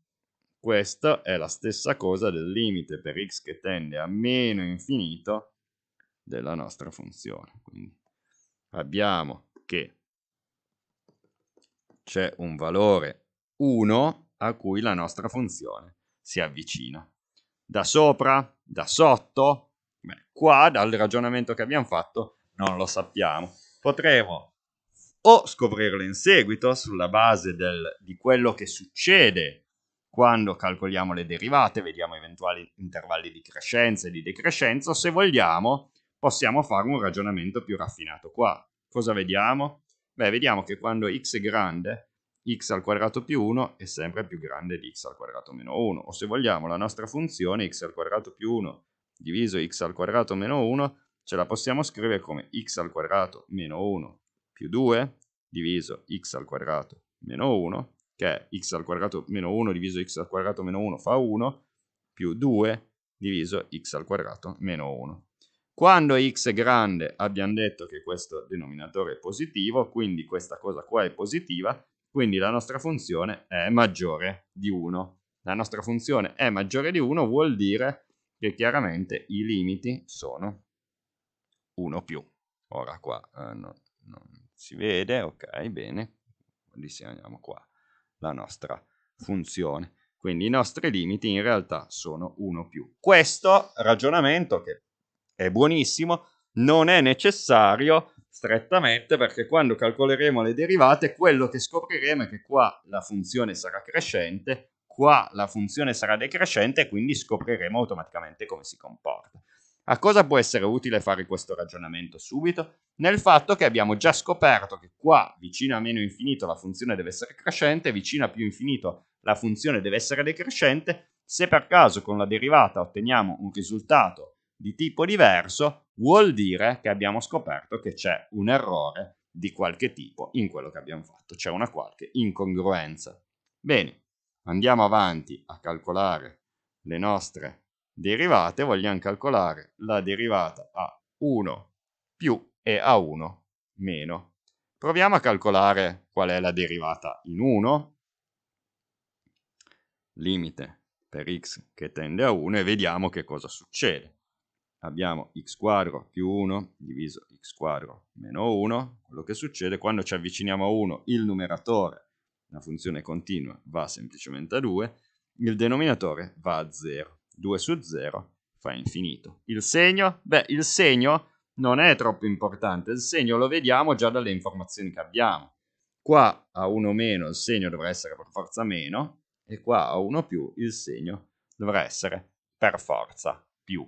questa è la stessa cosa del limite per x che tende a meno infinito della nostra funzione. Quindi abbiamo che c'è un valore 1 a cui la nostra funzione si avvicina. Da sopra? Da sotto? Beh, qua dal ragionamento che abbiamo fatto non lo sappiamo. Potremo o scoprirlo in seguito sulla base del, di quello che succede quando calcoliamo le derivate, vediamo eventuali intervalli di crescenza e di decrescenza, se vogliamo possiamo fare un ragionamento più raffinato qua. Cosa vediamo? Beh, vediamo che quando x è grande, x al quadrato più 1 è sempre più grande di x al quadrato meno 1, o se vogliamo la nostra funzione x al quadrato più 1 diviso x al quadrato meno 1, ce la possiamo scrivere come x al quadrato meno 1 più 2 diviso x al quadrato meno 1 che è x al quadrato meno 1 diviso x al quadrato meno 1 fa 1, più 2 diviso x al quadrato meno 1. Quando x è grande abbiamo detto che questo denominatore è positivo, quindi questa cosa qua è positiva, quindi la nostra funzione è maggiore di 1. La nostra funzione è maggiore di 1 vuol dire che chiaramente i limiti sono 1 più. Ora qua eh, no, non si vede, ok, bene, li segniamo qua la nostra funzione. Quindi i nostri limiti in realtà sono 1 più. Questo ragionamento, che è buonissimo, non è necessario strettamente perché quando calcoleremo le derivate quello che scopriremo è che qua la funzione sarà crescente, qua la funzione sarà decrescente e quindi scopriremo automaticamente come si comporta. A cosa può essere utile fare questo ragionamento subito? Nel fatto che abbiamo già scoperto che qua vicino a meno infinito la funzione deve essere crescente, vicino a più infinito la funzione deve essere decrescente, se per caso con la derivata otteniamo un risultato di tipo diverso, vuol dire che abbiamo scoperto che c'è un errore di qualche tipo in quello che abbiamo fatto, c'è una qualche incongruenza. Bene, andiamo avanti a calcolare le nostre derivate, vogliamo calcolare la derivata a 1 più e a 1 meno. Proviamo a calcolare qual è la derivata in 1, limite per x che tende a 1 e vediamo che cosa succede. Abbiamo x quadro più 1 diviso x quadro meno 1, quello che succede quando ci avviciniamo a 1 il numeratore, la funzione continua va semplicemente a 2, il denominatore va a 0 2 su 0 fa infinito. Il segno? Beh, il segno non è troppo importante, il segno lo vediamo già dalle informazioni che abbiamo. Qua a 1 meno il segno dovrà essere per forza meno e qua a 1 più il segno dovrà essere per forza più.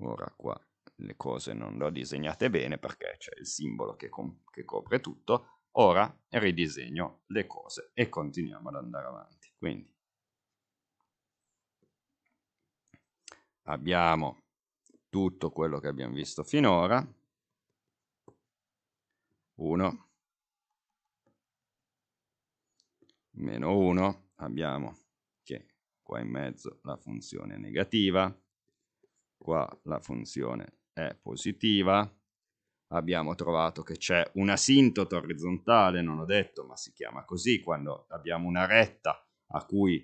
Ora qua le cose non le ho disegnate bene perché c'è il simbolo che, che copre tutto. Ora ridisegno le cose e continuiamo ad andare avanti. Quindi abbiamo tutto quello che abbiamo visto finora. 1 meno 1 abbiamo che qua in mezzo la funzione è negativa, qua la funzione è positiva, abbiamo trovato che c'è un asintoto orizzontale, non ho detto, ma si chiama così, quando abbiamo una retta a cui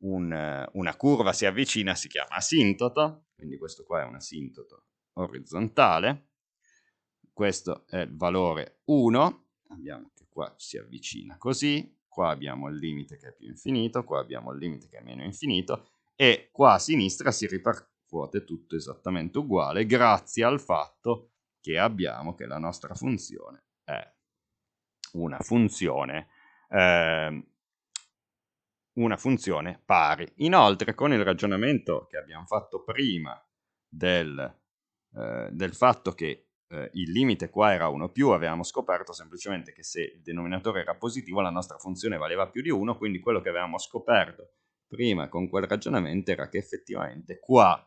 un, una curva si avvicina si chiama asintoto, quindi questo qua è un asintoto orizzontale, questo è il valore 1, abbiamo che qua si avvicina così, qua abbiamo il limite che è più infinito, qua abbiamo il limite che è meno infinito, e qua a sinistra si ripercuote tutto esattamente uguale grazie al fatto che abbiamo che la nostra funzione è una funzione eh, una funzione pari. Inoltre, con il ragionamento che abbiamo fatto prima del, eh, del fatto che eh, il limite qua era 1 più, avevamo scoperto semplicemente che se il denominatore era positivo la nostra funzione valeva più di 1, quindi quello che avevamo scoperto prima con quel ragionamento era che effettivamente qua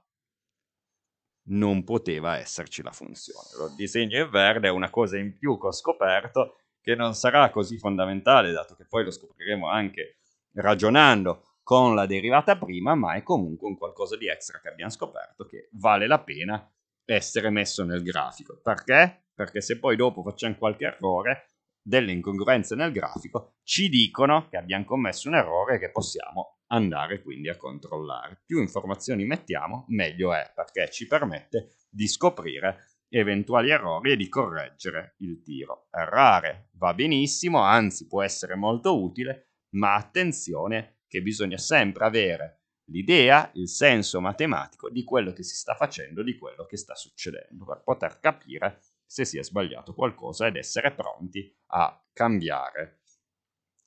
non poteva esserci la funzione. Lo disegno in verde è una cosa in più che ho scoperto, che non sarà così fondamentale, dato che poi lo scopriremo anche ragionando con la derivata prima, ma è comunque un qualcosa di extra che abbiamo scoperto che vale la pena essere messo nel grafico. Perché? Perché se poi dopo facciamo qualche errore, delle incongruenze nel grafico, ci dicono che abbiamo commesso un errore che possiamo andare quindi a controllare. Più informazioni mettiamo, meglio è, perché ci permette di scoprire eventuali errori e di correggere il tiro. Errare va benissimo, anzi può essere molto utile, ma attenzione che bisogna sempre avere l'idea, il senso matematico di quello che si sta facendo, di quello che sta succedendo, per poter capire se si è sbagliato qualcosa ed essere pronti a cambiare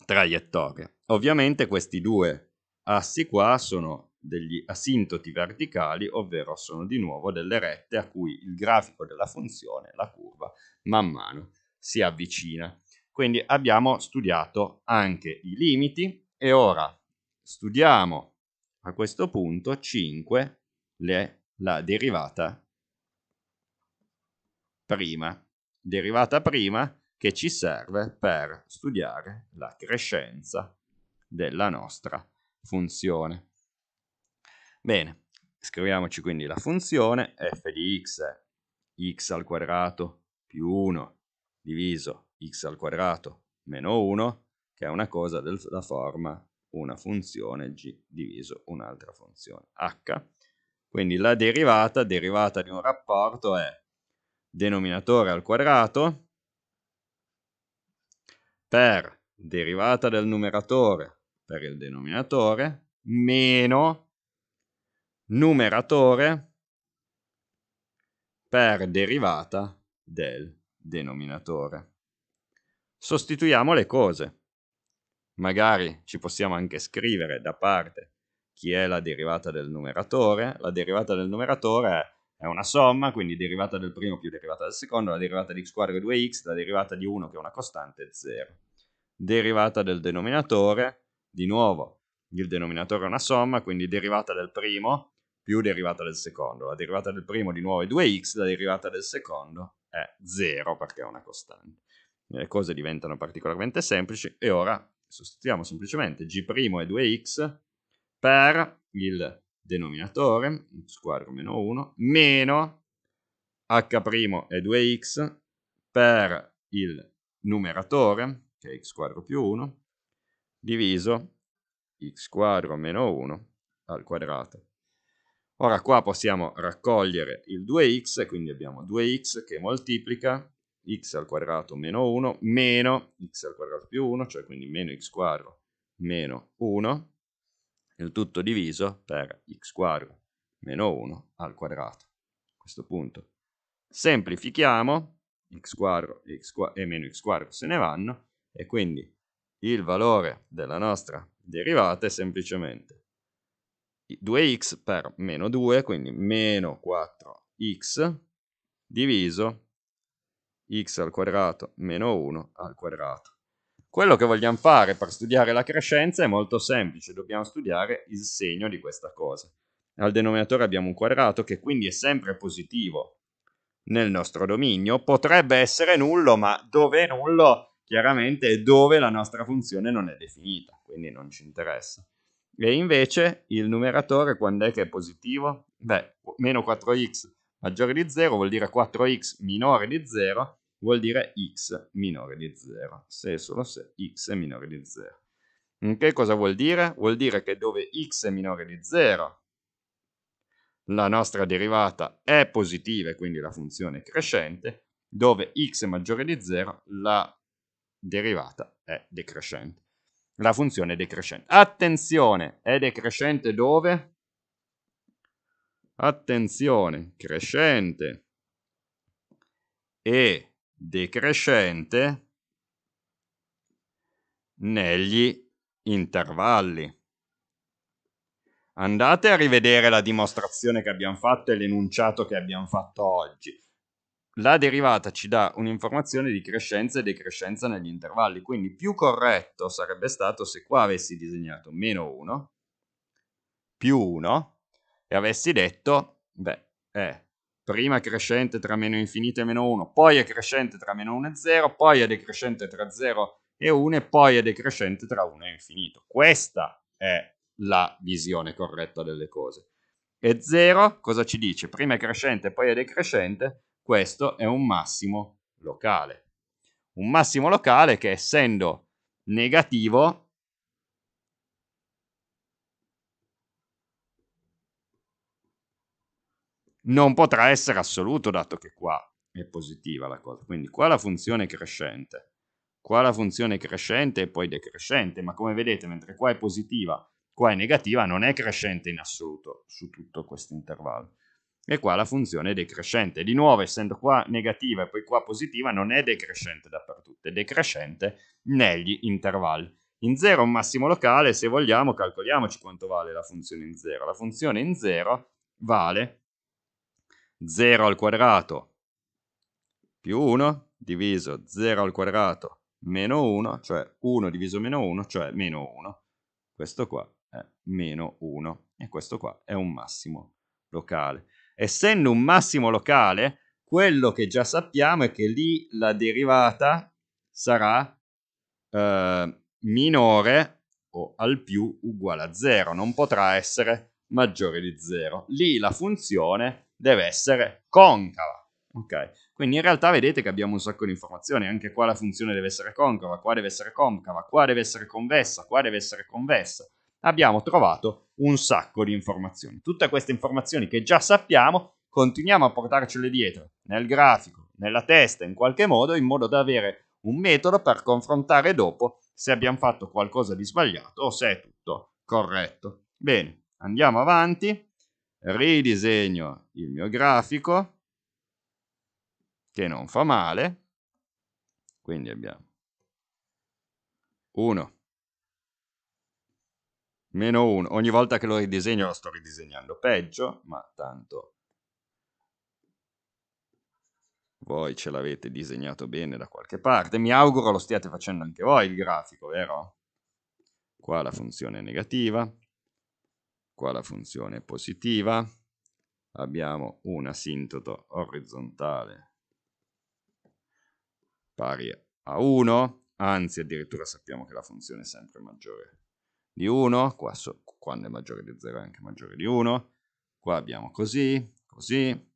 traiettoria. Ovviamente questi due assi qua sono degli asintoti verticali, ovvero sono di nuovo delle rette a cui il grafico della funzione, la curva, man mano si avvicina. Quindi abbiamo studiato anche i limiti e ora studiamo a questo punto 5 le, la derivata prima. Derivata prima che ci serve per studiare la crescenza della nostra funzione. Bene, scriviamoci quindi la funzione f di x è x al quadrato più 1 diviso x al quadrato meno 1, che è una cosa della forma una funzione g diviso un'altra funzione h. Quindi la derivata, derivata di un rapporto, è denominatore al quadrato per derivata del numeratore per il denominatore meno numeratore per derivata del denominatore. Sostituiamo le cose. Magari ci possiamo anche scrivere da parte chi è la derivata del numeratore. La derivata del numeratore è una somma, quindi derivata del primo più derivata del secondo, la derivata di x quadro è 2x, la derivata di 1 che è una costante è 0. Derivata del denominatore, di nuovo, il denominatore è una somma, quindi derivata del primo più derivata del secondo. La derivata del primo di nuovo è 2x, la derivata del secondo è 0 perché è una costante le cose diventano particolarmente semplici e ora sostituiamo semplicemente g' e 2x per il denominatore, x quadro meno 1, meno h' e 2x per il numeratore, che è x quadro più 1, diviso x quadro meno 1 al quadrato. Ora qua possiamo raccogliere il 2x, quindi abbiamo 2x che moltiplica x al quadrato meno 1 meno x al quadrato più 1, cioè quindi meno x quadro meno 1, il tutto diviso per x quadro meno 1 al quadrato. A questo punto semplifichiamo, x quadro, x quadro e meno x quadro se ne vanno, e quindi il valore della nostra derivata è semplicemente 2x per meno 2, quindi meno 4x diviso x al quadrato meno 1 al quadrato. Quello che vogliamo fare per studiare la crescenza è molto semplice, dobbiamo studiare il segno di questa cosa. Al denominatore abbiamo un quadrato che quindi è sempre positivo nel nostro dominio, potrebbe essere nullo, ma dove è nullo chiaramente è dove la nostra funzione non è definita, quindi non ci interessa. E invece il numeratore quando è che è positivo? Beh, meno 4x maggiore di 0 vuol dire 4x minore di 0 vuol dire x minore di 0, se e solo se x è minore di 0. Che cosa vuol dire? Vuol dire che dove x è minore di 0 la nostra derivata è positiva e quindi la funzione è crescente, dove x è maggiore di 0 la derivata è decrescente. La funzione è decrescente. Attenzione, è decrescente dove? attenzione, crescente e decrescente negli intervalli. Andate a rivedere la dimostrazione che abbiamo fatto e l'enunciato che abbiamo fatto oggi. La derivata ci dà un'informazione di crescenza e decrescenza negli intervalli, quindi più corretto sarebbe stato se qua avessi disegnato meno 1, più 1, e avessi detto, beh, eh, prima è crescente tra meno infinito e meno 1, poi è crescente tra meno 1 e 0, poi è decrescente tra 0 e 1 e poi è decrescente tra 1 e infinito. Questa è la visione corretta delle cose. E 0 cosa ci dice? Prima è crescente, poi è decrescente, questo è un massimo locale. Un massimo locale che essendo negativo non potrà essere assoluto dato che qua è positiva la cosa. Quindi qua la funzione è crescente, qua la funzione è crescente e poi decrescente, ma come vedete mentre qua è positiva, qua è negativa, non è crescente in assoluto su tutto questo intervallo. E qua la funzione è decrescente. Di nuovo, essendo qua negativa e poi qua positiva, non è decrescente dappertutto, è decrescente negli intervalli. In 0 è un massimo locale, se vogliamo calcoliamoci quanto vale la funzione in 0. La funzione in 0 vale 0 al quadrato più 1 diviso 0 al quadrato meno 1, cioè 1 diviso meno 1, cioè meno 1. Questo qua è meno 1 e questo qua è un massimo locale. Essendo un massimo locale, quello che già sappiamo è che lì la derivata sarà eh, minore o al più uguale a 0, non potrà essere maggiore di 0. Lì la funzione è deve essere concava. Ok, Quindi in realtà vedete che abbiamo un sacco di informazioni, anche qua la funzione deve essere concava, qua deve essere concava, qua deve essere convessa, qua deve essere convessa. Abbiamo trovato un sacco di informazioni. Tutte queste informazioni che già sappiamo, continuiamo a portarcele dietro, nel grafico, nella testa, in qualche modo, in modo da avere un metodo per confrontare dopo se abbiamo fatto qualcosa di sbagliato o se è tutto corretto. Bene, andiamo avanti ridisegno il mio grafico, che non fa male, quindi abbiamo 1, meno 1, ogni volta che lo ridisegno lo sto ridisegnando peggio, ma tanto voi ce l'avete disegnato bene da qualche parte, mi auguro lo stiate facendo anche voi il grafico, vero? Qua la funzione è negativa, Qua la funzione è positiva, abbiamo un asintoto orizzontale pari a 1, anzi addirittura sappiamo che la funzione è sempre maggiore di 1, qua so, quando è maggiore di 0 è anche maggiore di 1, qua abbiamo così, così,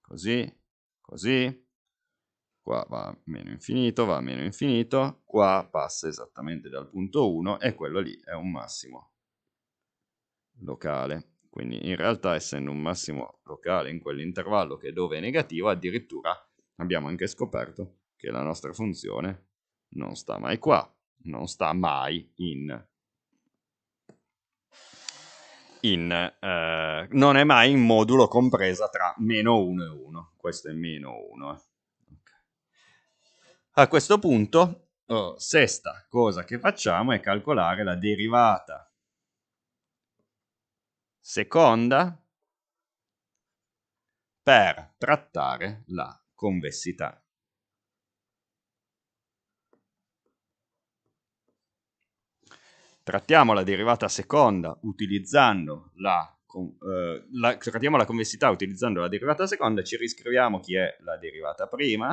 così, così, qua va a meno infinito, va a meno infinito, qua passa esattamente dal punto 1 e quello lì è un massimo locale. Quindi in realtà essendo un massimo locale in quell'intervallo che dove è negativo, addirittura abbiamo anche scoperto che la nostra funzione non sta mai qua, non sta mai in... in eh, non è mai in modulo compresa tra meno 1 e 1. Questo è meno 1. Eh. A questo punto, oh, sesta cosa che facciamo è calcolare la derivata seconda per trattare la convessità. Trattiamo la derivata seconda utilizzando la, eh, la, trattiamo la convessità utilizzando la derivata seconda, ci riscriviamo chi è la derivata prima.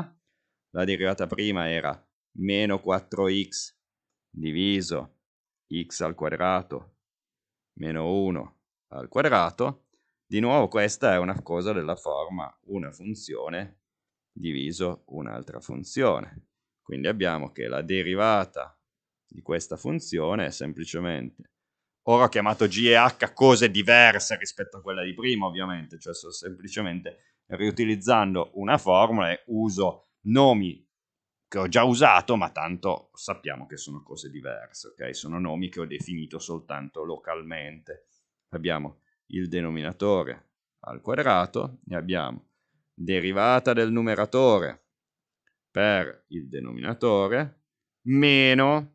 La derivata prima era meno 4x diviso x al quadrato meno 1 al quadrato. Di nuovo questa è una cosa della forma una funzione diviso un'altra funzione. Quindi abbiamo che la derivata di questa funzione è semplicemente, ora ho chiamato g e h cose diverse rispetto a quella di prima ovviamente, cioè sto semplicemente riutilizzando una formula e uso nomi che ho già usato, ma tanto sappiamo che sono cose diverse, ok? Sono nomi che ho definito soltanto localmente abbiamo il denominatore al quadrato e abbiamo derivata del numeratore per il denominatore meno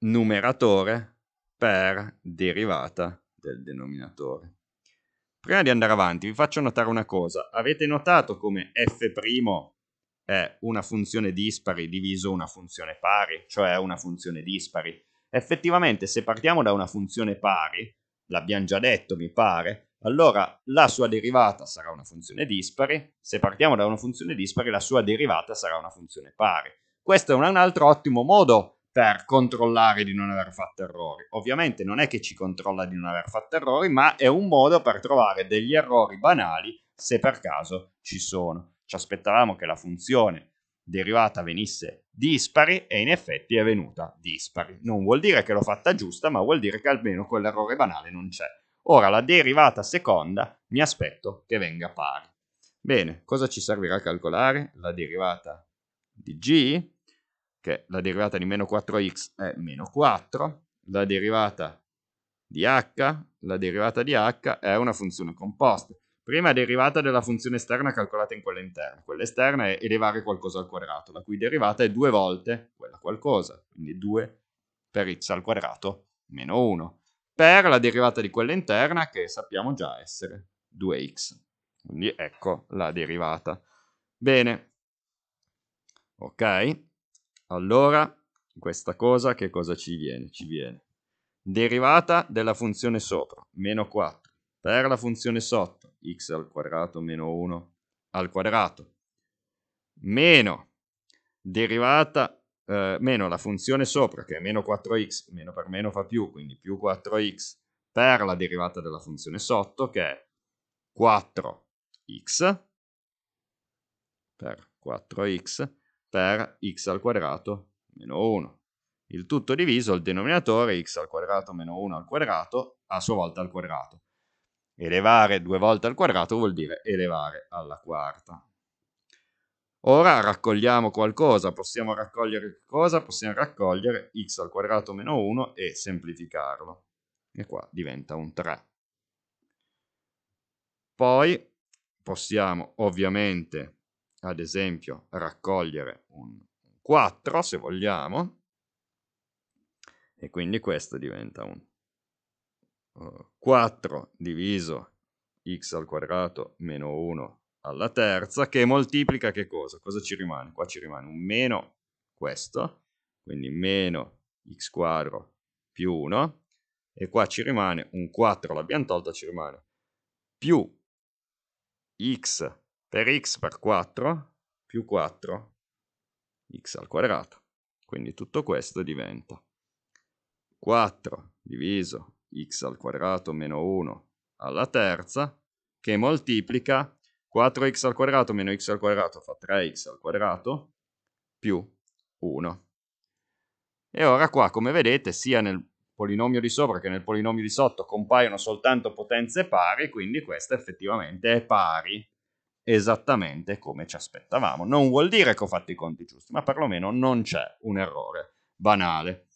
numeratore per derivata del denominatore. Prima di andare avanti vi faccio notare una cosa. Avete notato come f' è una funzione dispari diviso una funzione pari, cioè una funzione dispari? Effettivamente, se partiamo da una funzione pari, l'abbiamo già detto mi pare, allora la sua derivata sarà una funzione dispari, se partiamo da una funzione dispari la sua derivata sarà una funzione pari. Questo è un altro ottimo modo per controllare di non aver fatto errori. Ovviamente non è che ci controlla di non aver fatto errori, ma è un modo per trovare degli errori banali se per caso ci sono. Ci aspettavamo che la funzione derivata venisse dispari e in effetti è venuta dispari. Non vuol dire che l'ho fatta giusta, ma vuol dire che almeno quell'errore banale non c'è. Ora la derivata seconda mi aspetto che venga pari. Bene, cosa ci servirà a calcolare? La derivata di g, che la derivata di meno 4x è meno 4, la derivata di h, la derivata di h è una funzione composta. Prima derivata della funzione esterna calcolata in quella interna. Quella esterna è elevare qualcosa al quadrato, la cui derivata è due volte quella qualcosa, quindi 2 per x al quadrato meno 1, per la derivata di quella interna che sappiamo già essere 2x. Quindi ecco la derivata. Bene, ok, allora questa cosa che cosa ci viene? Ci viene derivata della funzione sopra, meno 4 per la funzione sotto x al quadrato meno 1 al quadrato meno derivata eh, meno la funzione sopra che è meno 4x meno per meno fa più quindi più 4x per la derivata della funzione sotto che è 4x per 4x per x al quadrato meno 1 il tutto diviso il denominatore x al quadrato meno 1 al quadrato a sua volta al quadrato Elevare due volte al quadrato vuol dire elevare alla quarta. Ora raccogliamo qualcosa, possiamo raccogliere cosa? Possiamo raccogliere x al quadrato meno 1 e semplificarlo. E qua diventa un 3. Poi possiamo ovviamente, ad esempio, raccogliere un 4 se vogliamo, e quindi questo diventa un 3. 4 eh, diviso x al quadrato meno 1 alla terza che moltiplica che cosa? Cosa ci rimane? Qua ci rimane un meno questo, quindi meno x quadro più 1 e qua ci rimane un 4 l'abbiamo tolto, ci rimane più x per x per 4 più 4 x al quadrato. Quindi tutto questo diventa 4 diviso x al quadrato meno 1 alla terza, che moltiplica 4x al quadrato meno x al quadrato fa 3x al quadrato più 1. E ora qua, come vedete, sia nel polinomio di sopra che nel polinomio di sotto compaiono soltanto potenze pari, quindi questa effettivamente è pari, esattamente come ci aspettavamo. Non vuol dire che ho fatto i conti giusti, ma perlomeno non c'è un errore banale.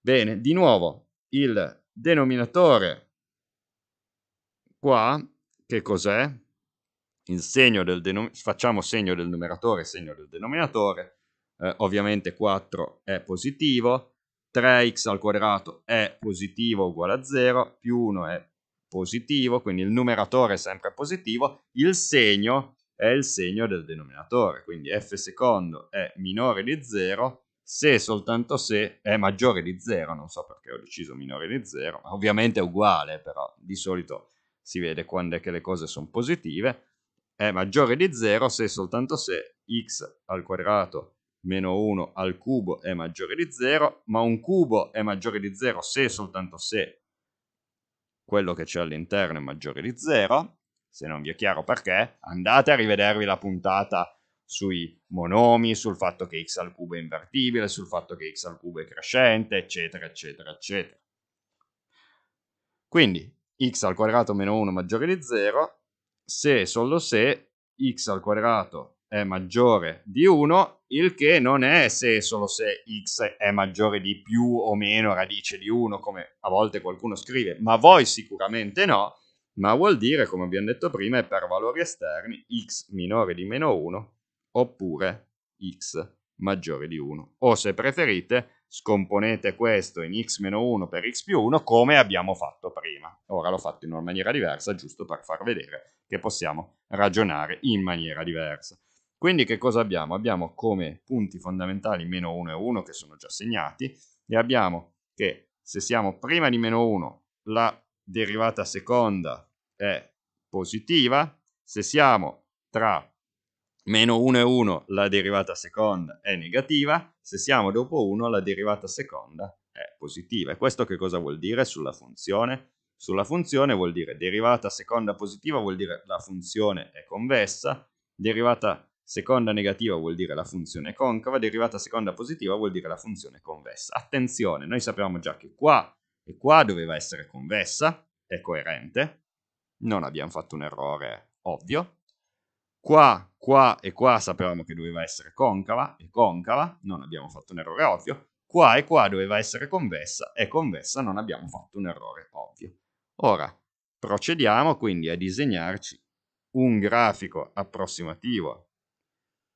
Bene, di nuovo il denominatore. Qua, che cos'è? Il segno del denom- facciamo segno del numeratore, segno del denominatore, eh, ovviamente 4 è positivo, 3x al quadrato è positivo uguale a 0, più 1 è positivo, quindi il numeratore è sempre positivo, il segno è il segno del denominatore, quindi f secondo è minore di 0, se e soltanto se è maggiore di 0, non so perché ho deciso minore di 0, ovviamente è uguale però, di solito si vede quando è che le cose sono positive, è maggiore di 0 se e soltanto se x al quadrato meno 1 al cubo è maggiore di 0, ma un cubo è maggiore di 0 se e soltanto se quello che c'è all'interno è maggiore di 0, se non vi è chiaro perché, andate a rivedervi la puntata sui monomi, sul fatto che x al cubo è invertibile, sul fatto che x al cubo è crescente, eccetera, eccetera, eccetera. Quindi x al quadrato meno 1 maggiore di 0 se e solo se x al quadrato è maggiore di 1, il che non è se e solo se x è maggiore di più o meno radice di 1, come a volte qualcuno scrive, ma voi sicuramente no, ma vuol dire, come abbiamo detto prima, è per valori esterni x minore di meno 1 oppure x maggiore di 1. O se preferite, scomponete questo in x-1 per x più 1 come abbiamo fatto prima. Ora l'ho fatto in una maniera diversa, giusto per far vedere che possiamo ragionare in maniera diversa. Quindi che cosa abbiamo? Abbiamo come punti fondamentali meno 1 e 1 che sono già segnati e abbiamo che se siamo prima di meno 1 la derivata seconda è positiva, se siamo tra meno 1 e 1 la derivata seconda è negativa, se siamo dopo 1 la derivata seconda è positiva. E questo che cosa vuol dire sulla funzione? Sulla funzione vuol dire derivata seconda positiva vuol dire la funzione è convessa, derivata seconda negativa vuol dire la funzione è concava, derivata seconda positiva vuol dire la funzione è convessa. Attenzione, noi sappiamo già che qua e qua doveva essere convessa, è coerente, non abbiamo fatto un errore ovvio, Qua, qua e qua sapevamo che doveva essere concava e concava, non abbiamo fatto un errore ovvio. Qua e qua doveva essere convessa e convessa non abbiamo fatto un errore ovvio. Ora, procediamo quindi a disegnarci un grafico approssimativo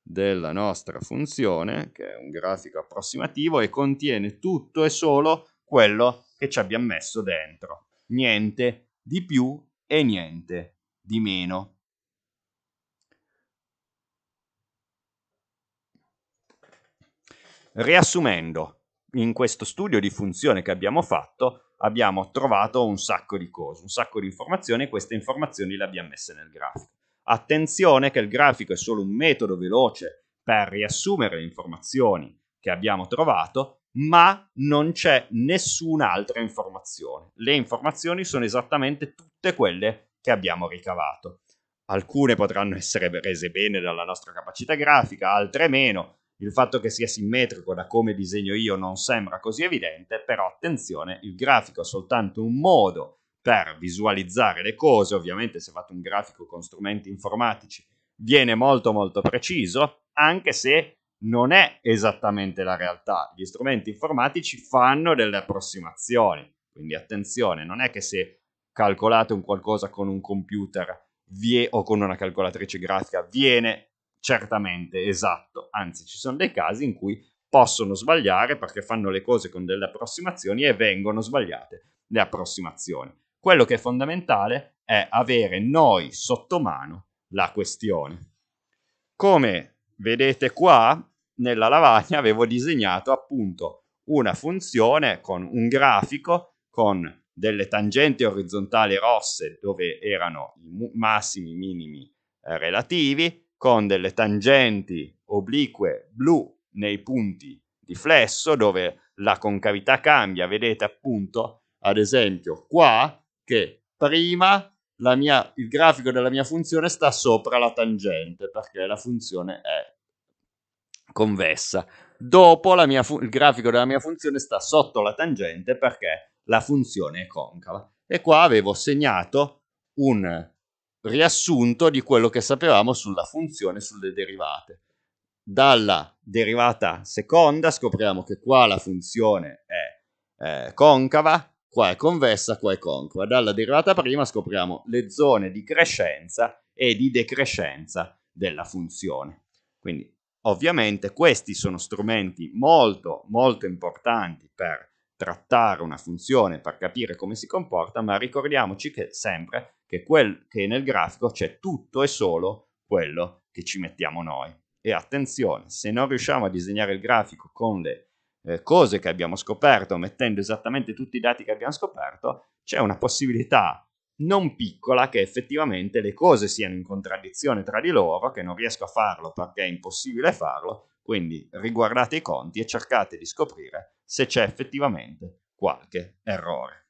della nostra funzione, che è un grafico approssimativo e contiene tutto e solo quello che ci abbiamo messo dentro. Niente di più e niente di meno. riassumendo, in questo studio di funzione che abbiamo fatto abbiamo trovato un sacco di cose, un sacco di informazioni e queste informazioni le abbiamo messe nel grafico. Attenzione che il grafico è solo un metodo veloce per riassumere le informazioni che abbiamo trovato, ma non c'è nessun'altra informazione. Le informazioni sono esattamente tutte quelle che abbiamo ricavato. Alcune potranno essere rese bene dalla nostra capacità grafica, altre meno, il fatto che sia simmetrico da come disegno io non sembra così evidente, però attenzione, il grafico è soltanto un modo per visualizzare le cose, ovviamente se fate un grafico con strumenti informatici viene molto molto preciso, anche se non è esattamente la realtà. Gli strumenti informatici fanno delle approssimazioni, quindi attenzione, non è che se calcolate un qualcosa con un computer vie- o con una calcolatrice grafica viene Certamente, esatto. Anzi, ci sono dei casi in cui possono sbagliare perché fanno le cose con delle approssimazioni e vengono sbagliate le approssimazioni. Quello che è fondamentale è avere noi sotto mano la questione. Come vedete qua, nella lavagna avevo disegnato appunto una funzione con un grafico con delle tangenti orizzontali rosse dove erano i massimi minimi eh, relativi, con delle tangenti oblique blu nei punti di flesso dove la concavità cambia. Vedete appunto, ad esempio, qua che prima mia, il grafico della mia funzione sta sopra la tangente perché la funzione è convessa. Dopo il grafico della mia funzione sta sotto la tangente perché la funzione è concava. E qua avevo segnato un riassunto di quello che sapevamo sulla funzione sulle derivate. Dalla derivata seconda scopriamo che qua la funzione è eh, concava, qua è convessa, qua è concava. Dalla derivata prima scopriamo le zone di crescenza e di decrescenza della funzione. Quindi ovviamente questi sono strumenti molto molto importanti per trattare una funzione, per capire come si comporta, ma ricordiamoci che sempre che, quel, che nel grafico c'è tutto e solo quello che ci mettiamo noi. E attenzione, se non riusciamo a disegnare il grafico con le eh, cose che abbiamo scoperto, mettendo esattamente tutti i dati che abbiamo scoperto, c'è una possibilità non piccola che effettivamente le cose siano in contraddizione tra di loro, che non riesco a farlo perché è impossibile farlo, quindi riguardate i conti e cercate di scoprire se c'è effettivamente qualche errore.